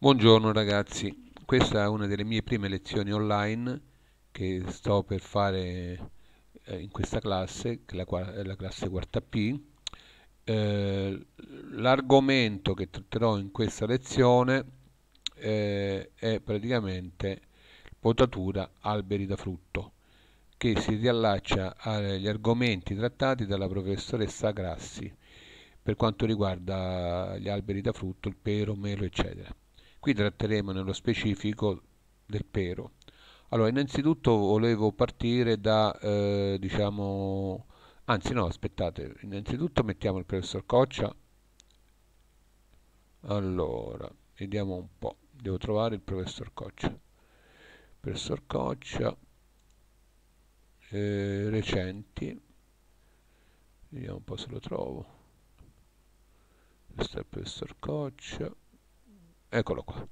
Buongiorno ragazzi, questa è una delle mie prime lezioni online che sto per fare eh, in questa classe, che è la, classe quarta P. Eh, l'argomento che tratterò in questa lezione eh, è praticamente potatura alberi da frutto, che si riallaccia agli argomenti trattati dalla professoressa Grassi per quanto riguarda gli alberi da frutto, il pero, melo, eccetera. Qui tratteremo nello specifico del pero. Allora, innanzitutto volevo partire da, eh, diciamo, anzi no, aspettate, innanzitutto mettiamo il professor Coccia. Allora, vediamo un po', devo trovare il professor Coccia. Professor Coccia, eh, recenti, vediamo un po' se lo trovo. Questo è il professor Coccia eccolo qua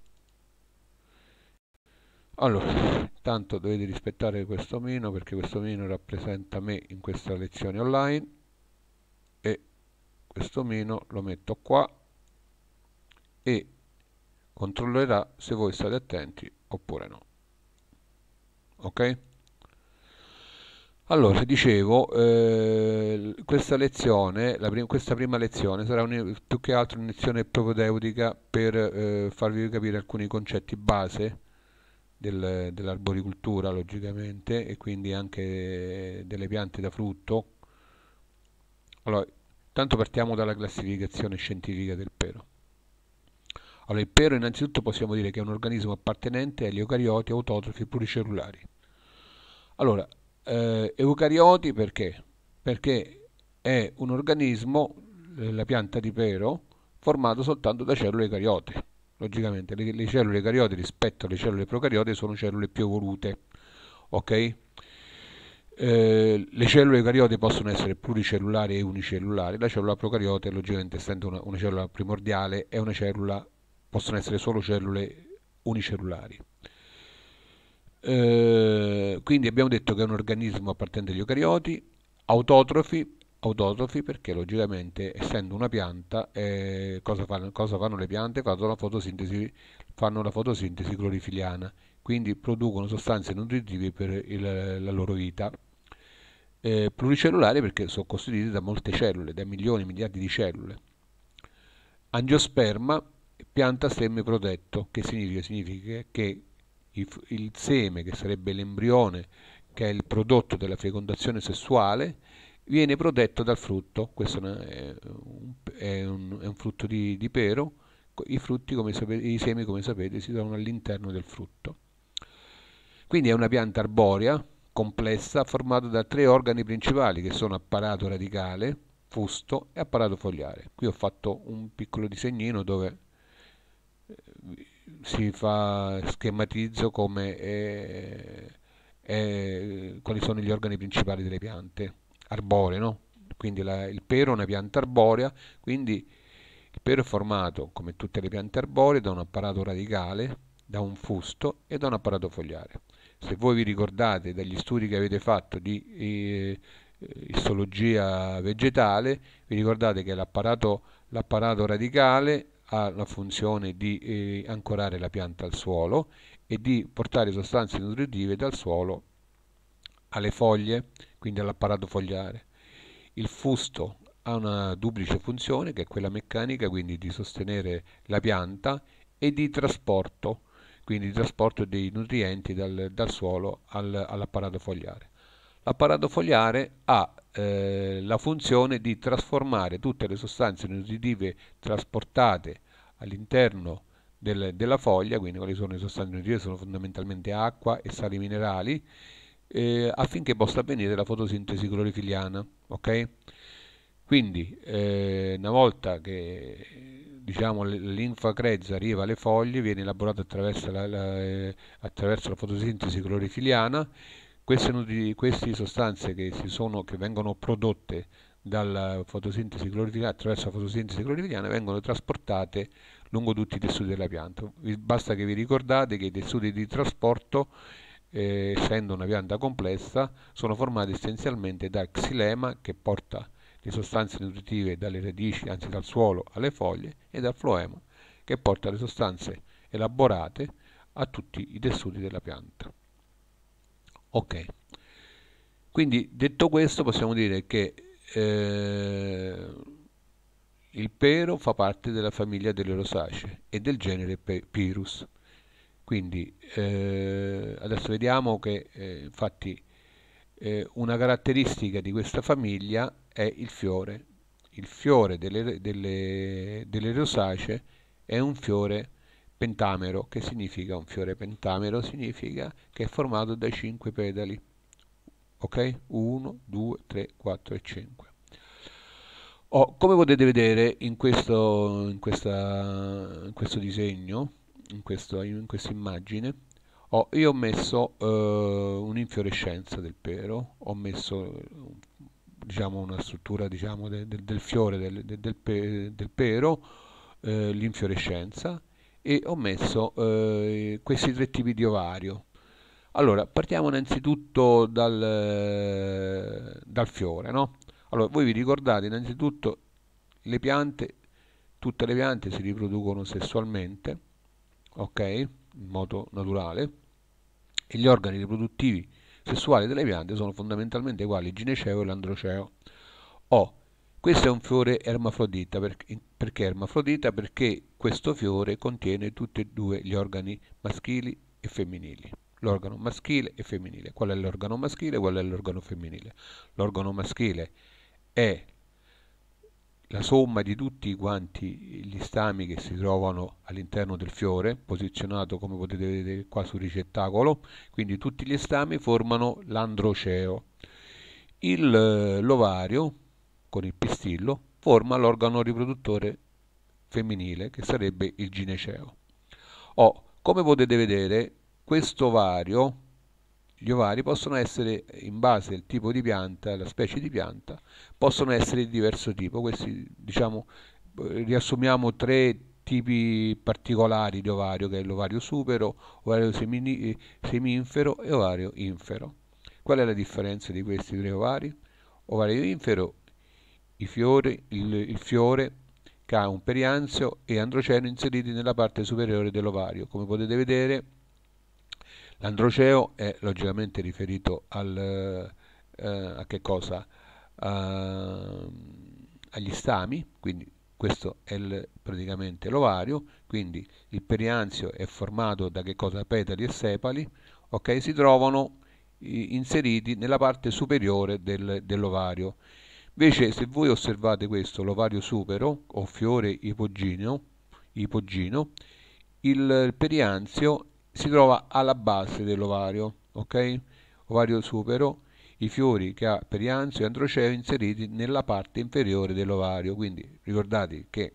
allora intanto dovete rispettare questo meno perché questo meno rappresenta me in questa lezione online e questo meno lo metto qua e controllerà se voi state attenti oppure no ok allora, dicevo, eh, questa lezione, prim questa prima lezione sarà più che altro una lezione propedeutica per eh, farvi capire alcuni concetti base del, dell'arboricoltura, logicamente, e quindi anche delle piante da frutto. Allora, tanto partiamo dalla classificazione scientifica del pero. Allora, il pero innanzitutto possiamo dire che è un organismo appartenente agli eucarioti autotrofi pluricellulari. Allora, eh, eucarioti perché? Perché è un organismo, eh, la pianta di pero, formato soltanto da cellule eucariote. Logicamente le, le cellule eucariote rispetto alle cellule procariote sono cellule più evolute. Okay? Eh, le cellule eucariote possono essere pluricellulari e unicellulari, la cellula procariote, logicamente essendo una, una cellula primordiale, è una cellula, possono essere solo cellule unicellulari. Eh, quindi abbiamo detto che è un organismo appartenente agli eucarioti, autotrofi, autotrofi perché logicamente essendo una pianta eh, cosa, fanno, cosa, fanno, le piante? Fanno la fotosintesi, fanno la fotosintesi clorofiliana, quindi producono sostanze nutritive per il, la loro vita. Eh, pluricellulari perché sono costituiti da molte cellule, da milioni, miliardi di cellule. Angiosperma, pianta stemmi protetto, che significa, significa che il, il seme, che sarebbe l'embrione, che è il prodotto della fecondazione sessuale, viene protetto dal frutto. Questo è un, è un, è un frutto di, di pero. I, frutti, come sapete, I semi, come sapete, si trovano all'interno del frutto. Quindi è una pianta arborea complessa formata da tre organi principali che sono apparato radicale, fusto e apparato fogliare. Qui ho fatto un piccolo disegnino dove si fa schematizzo come è, è, quali sono gli organi principali delle piante arboree, no? quindi la, il pero è una pianta arborea, quindi il pero è formato come tutte le piante arboree da un apparato radicale, da un fusto e da un apparato fogliare. Se voi vi ricordate dagli studi che avete fatto di eh, eh istologia vegetale, vi ricordate che l'apparato, l'apparato radicale ha la funzione di eh, ancorare la pianta al suolo e di portare sostanze nutritive dal suolo alle foglie, quindi all'apparato fogliare. Il fusto ha una duplice funzione che è quella meccanica, quindi di sostenere la pianta e di trasporto, quindi di trasporto dei nutrienti dal, dal suolo al, all'apparato fogliare. L'apparato fogliare ha eh, la funzione di trasformare tutte le sostanze nutritive trasportate all'interno del, della foglia, quindi quali sono le sostanze nutritive? Sono fondamentalmente acqua e sali minerali, eh, affinché possa avvenire la fotosintesi clorofiliana. Okay? Quindi, eh, una volta che diciamo, l'infa crezza arriva alle foglie, viene elaborata attraverso la, la, eh, attraverso la fotosintesi clorofiliana queste, queste sostanze che, sono, che, vengono prodotte dalla fotosintesi clorifiliana, attraverso la fotosintesi clorifiliana vengono trasportate lungo tutti i tessuti della pianta. Basta che vi ricordate che i tessuti di trasporto eh, essendo una pianta complessa, sono formati essenzialmente da xilema che porta le sostanze nutritive dalle radici, anzi dal suolo alle foglie, e dal floema che porta le sostanze elaborate a tutti i tessuti della pianta. Ok. Quindi detto questo possiamo dire che eh, il pero fa parte della famiglia delle rosacee e del genere Pyrus. Quindi eh, adesso vediamo che eh, infatti eh, una caratteristica di questa famiglia è il fiore. Il fiore delle, delle, delle rosacee è un fiore Pentamero, che significa un fiore pentamero, significa che è formato da 5 petali. Ok? 1, 2, 3, 4 e 5. Oh, come potete vedere in questo, in questa, in questo disegno, in, questa in immagine, oh, io ho messo eh, un'infiorescenza del pero, ho messo diciamo, una struttura diciamo, de, de, del fiore del, de, del, pe, del pero, eh, l'infiorescenza, e ho messo eh, questi tre tipi di ovario. Allora, partiamo innanzitutto dal, eh, dal fiore, no? Allora, voi vi ricordate innanzitutto le piante, tutte le piante si riproducono sessualmente, ok? In modo naturale, e gli organi riproduttivi sessuali delle piante sono fondamentalmente quali il gineceo e l'androceo. O questo è un fiore ermafrodita perché, ermafrodita? Perché questo fiore contiene tutti e due gli organi maschili e femminili. L'organo maschile e femminile. Qual è l'organo maschile e qual è l'organo femminile? L'organo maschile è la somma di tutti quanti gli stami che si trovano all'interno del fiore, posizionato come potete vedere qua sul ricettacolo, quindi tutti gli stami formano l'androceo. Eh, l'ovario con il pistillo forma l'organo riproduttore femminile che sarebbe il gineceo. Oh, come potete vedere questo ovario, gli ovari possono essere in base al tipo di pianta, alla specie di pianta, possono essere di diverso tipo, questi diciamo riassumiamo tre tipi particolari di ovario che è l'ovario supero, ovario semini, seminfero e ovario infero. Qual è la differenza di questi tre ovari? Ovario infero i fiori, il, il fiore ha un perianzio e androceno inseriti nella parte superiore dell'ovario. Come potete vedere, l'androceo è logicamente riferito al, eh, a che cosa? Uh, agli stami, quindi questo è il, praticamente l'ovario, quindi il perianzio è formato da che cosa? Petali e sepali, ok? Si trovano inseriti nella parte superiore del, dell'ovario. Invece se voi osservate questo, l'ovario supero o fiore ipogino, ipogino il perianzio si trova alla base dell'ovario, ok? Ovario supero, i fiori che ha perianzio e androceo inseriti nella parte inferiore dell'ovario, quindi ricordate che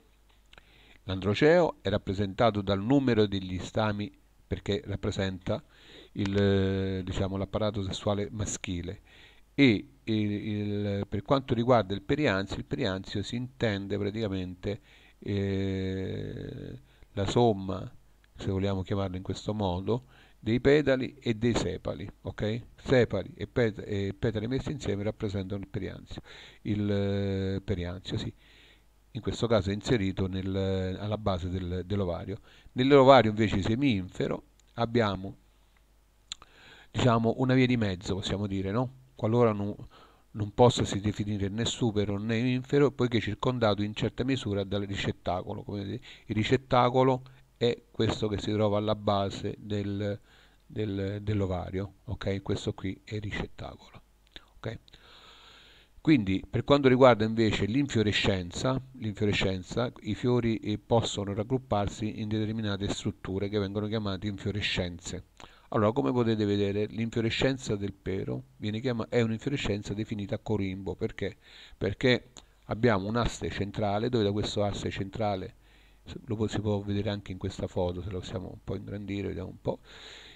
l'androceo è rappresentato dal numero degli stami perché rappresenta il, diciamo, l'apparato sessuale maschile e il, il, per quanto riguarda il perianzio, il perianzio si intende praticamente eh, la somma, se vogliamo chiamarlo in questo modo, dei pedali e dei sepali, ok? Sepali e, pet- e petali messi insieme rappresentano il perianzio, il eh, perianzio, sì. In questo caso è inserito nel, alla base del, dell'ovario. Nell'ovario invece seminfero abbiamo diciamo una via di mezzo, possiamo dire, no? qualora non, non possa si definire né supero né infero, poiché circondato in certa misura dal ricettacolo. Come vedete, il ricettacolo è questo che si trova alla base del, del, dell'ovario, okay? questo qui è il ricettacolo. Okay? Quindi per quanto riguarda invece l'infiorescenza, i fiori possono raggrupparsi in determinate strutture che vengono chiamate infiorescenze. Allora, come potete vedere, l'infiorescenza del pero chiamata, è un'infiorescenza definita corimbo. Perché? Perché abbiamo un asse centrale, dove da questo asse centrale, lo si può vedere anche in questa foto, se lo possiamo un po' ingrandire, vediamo un po',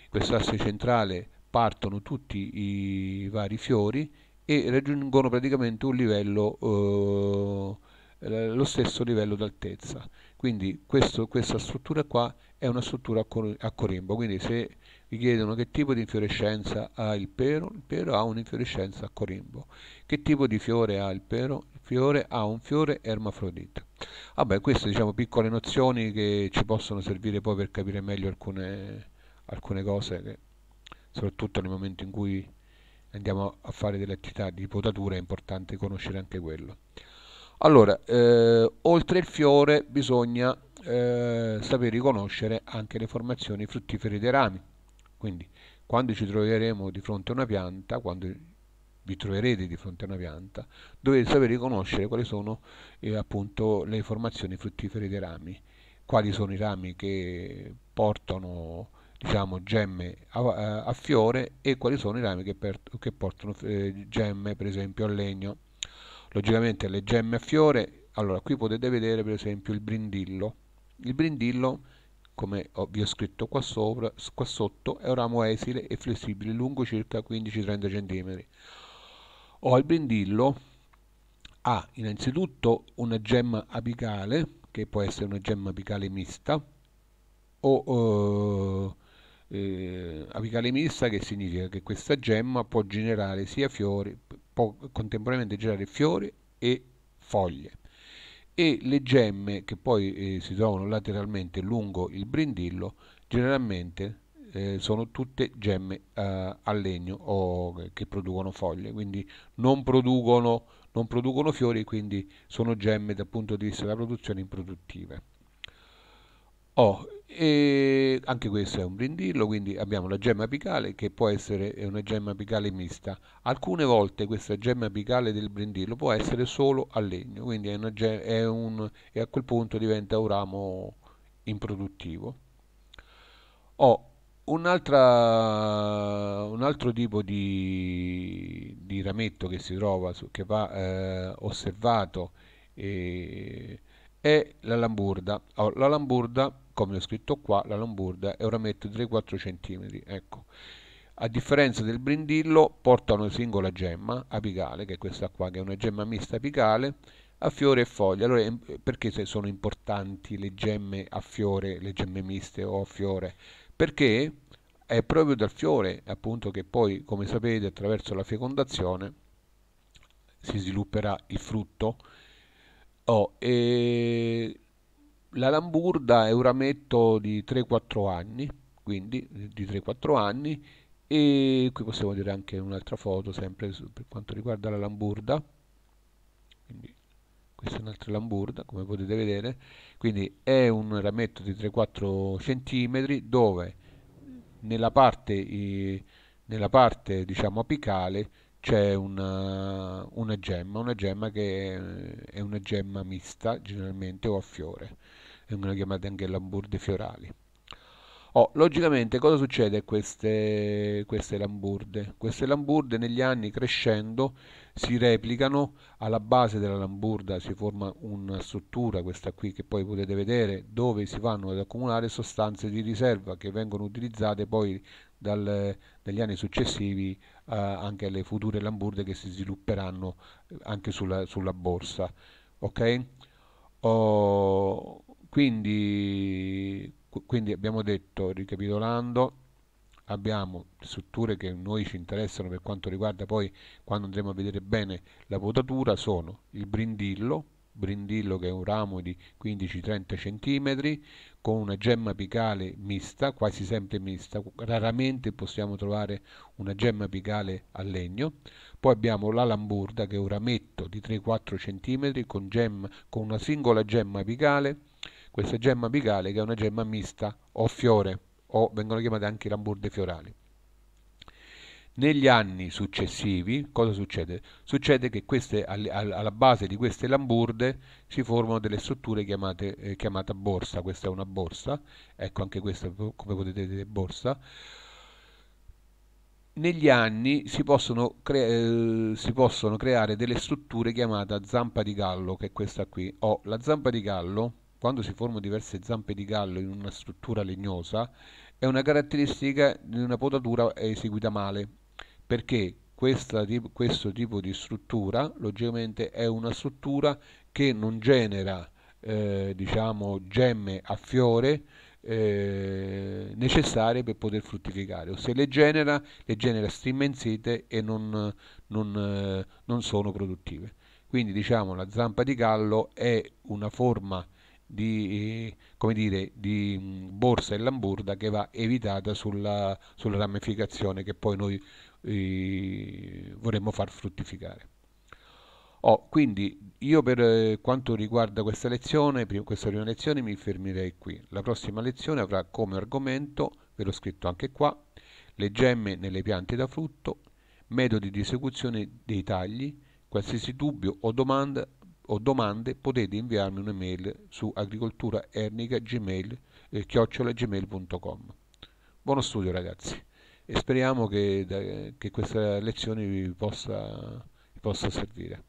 questo asse centrale partono tutti i vari fiori e raggiungono praticamente un livello, eh, lo stesso livello d'altezza. Quindi questo, questa struttura qua è una struttura a corimbo, quindi se vi chiedono che tipo di infiorescenza ha il pero. Il pero ha un'infiorescenza a corimbo. Che tipo di fiore ha il pero? Il fiore ha un fiore ermafrodita. Vabbè, queste diciamo piccole nozioni che ci possono servire poi per capire meglio alcune, alcune cose, che, soprattutto nel momento in cui andiamo a fare delle attività di potatura è importante conoscere anche quello. Allora, eh, oltre il fiore bisogna eh, sapere riconoscere anche le formazioni fruttifere dei rami. Quindi quando ci troveremo di fronte a una pianta, quando vi troverete di fronte a una pianta, dovete sapere riconoscere quali sono eh, appunto le formazioni fruttifere dei rami, quali sono i rami che portano diciamo, gemme a, a, fiore e quali sono i rami che, per, che portano eh, gemme per esempio a legno. Logicamente le gemme a fiore, allora qui potete vedere per esempio il brindillo. Il brindillo come vi ho scritto qua, sopra, qua sotto, è un ramo esile e flessibile lungo circa 15-30 cm. O il brindillo ha innanzitutto una gemma apicale, che può essere una gemma apicale mista, o eh, eh, apicale mista che significa che questa gemma può generare sia fiori, può contemporaneamente generare fiori e foglie e le gemme che poi eh, si trovano lateralmente lungo il brindillo generalmente eh, sono tutte gemme eh, a legno o eh, che producono foglie, quindi non producono, non producono fiori, quindi sono gemme dal punto di vista della produzione improduttive. Oh, e anche questo è un brindillo, quindi abbiamo la gemma apicale che può essere una gemma apicale mista. Alcune volte questa gemma apicale del brindillo può essere solo a legno, quindi è una, è un, e a quel punto diventa un ramo improduttivo. Ho oh, un, un altro tipo di, di, rametto che si trova, che va eh, osservato e eh, e la lamburda. Oh, la lamburda, come ho scritto qua, la lamburda è un rametto di 3-4 cm, ecco. A differenza del brindillo porta una singola gemma apicale, che è questa qua, che è una gemma mista apicale, a fiore e foglie. Allora, perché sono importanti le gemme a fiore, le gemme miste o a fiore? Perché è proprio dal fiore, appunto, che poi, come sapete, attraverso la fecondazione si svilupperà il frutto Oh, e la lamburda è un rametto di 3-4 anni, quindi di 3-4 anni, e qui possiamo vedere anche un'altra foto sempre per quanto riguarda la lamburda. Quindi, questa è un'altra lamburda, come potete vedere. Quindi è un rametto di 3-4 cm dove nella parte, nella parte diciamo apicale c'è una, eh, una, gemma, una gemma che eh, è una gemma mista generalmente o a fiore, vengono chiamate anche lamburde fiorali. Oh, logicamente cosa succede a queste, queste lamburde? Queste lamburde negli anni crescendo si replicano, alla base della lamburda si forma una struttura, questa qui che poi potete vedere, dove si vanno ad accumulare sostanze di riserva che vengono utilizzate poi dal, dagli anni successivi eh, anche alle future Lamborghini che si svilupperanno eh, anche sulla, sulla borsa. Ok? Oh, quindi, quindi abbiamo detto, ricapitolando, abbiamo strutture che noi ci interessano per quanto riguarda poi quando andremo a vedere bene la votatura, sono il brindillo brindillo che è un ramo di 15-30 cm con una gemma apicale mista, quasi sempre mista, raramente possiamo trovare una gemma apicale a legno. Poi abbiamo la lamburda che è un rametto di 3-4 cm con, gemma, con una singola gemma apicale, questa gemma apicale che è una gemma mista o fiore o vengono chiamate anche lamburde fiorali. Negli anni successivi, cosa succede? Succede che queste, alla base di queste lamburde si formano delle strutture chiamate eh, chiamata borsa, questa è una borsa, ecco anche questa come potete vedere borsa. Negli anni si possono, cre eh, si possono creare delle strutture chiamate zampa di gallo, che è questa qui. Oh, la zampa di gallo, quando si formano diverse zampe di gallo in una struttura legnosa, è una caratteristica di una potatura eseguita male, perché questa, questo tipo di struttura logicamente è una struttura che non genera eh, diciamo, gemme a fiore eh, necessarie per poter fruttificare o se le genera, le genera strimmenzite e non, non, eh, non sono produttive quindi diciamo la zampa di gallo è una forma di, dire, di mm, borsa e lamburda che va evitata sulla, sulla ramificazione che poi noi vorremmo far fruttificare. Oh, quindi io per eh, quanto riguarda questa lezione, questa prima lezione mi fermerei qui. La prossima lezione avrà come argomento, ve l'ho scritto anche qua, le gemme nelle piante da frutto, metodi di esecuzione dei tagli, qualsiasi dubbio o domanda o domande potete inviarmi un'email su agricolturaernica.gmail.com eh, Buono studio ragazzi! e speriamo che, che questa lezione vi possa, vi possa servire.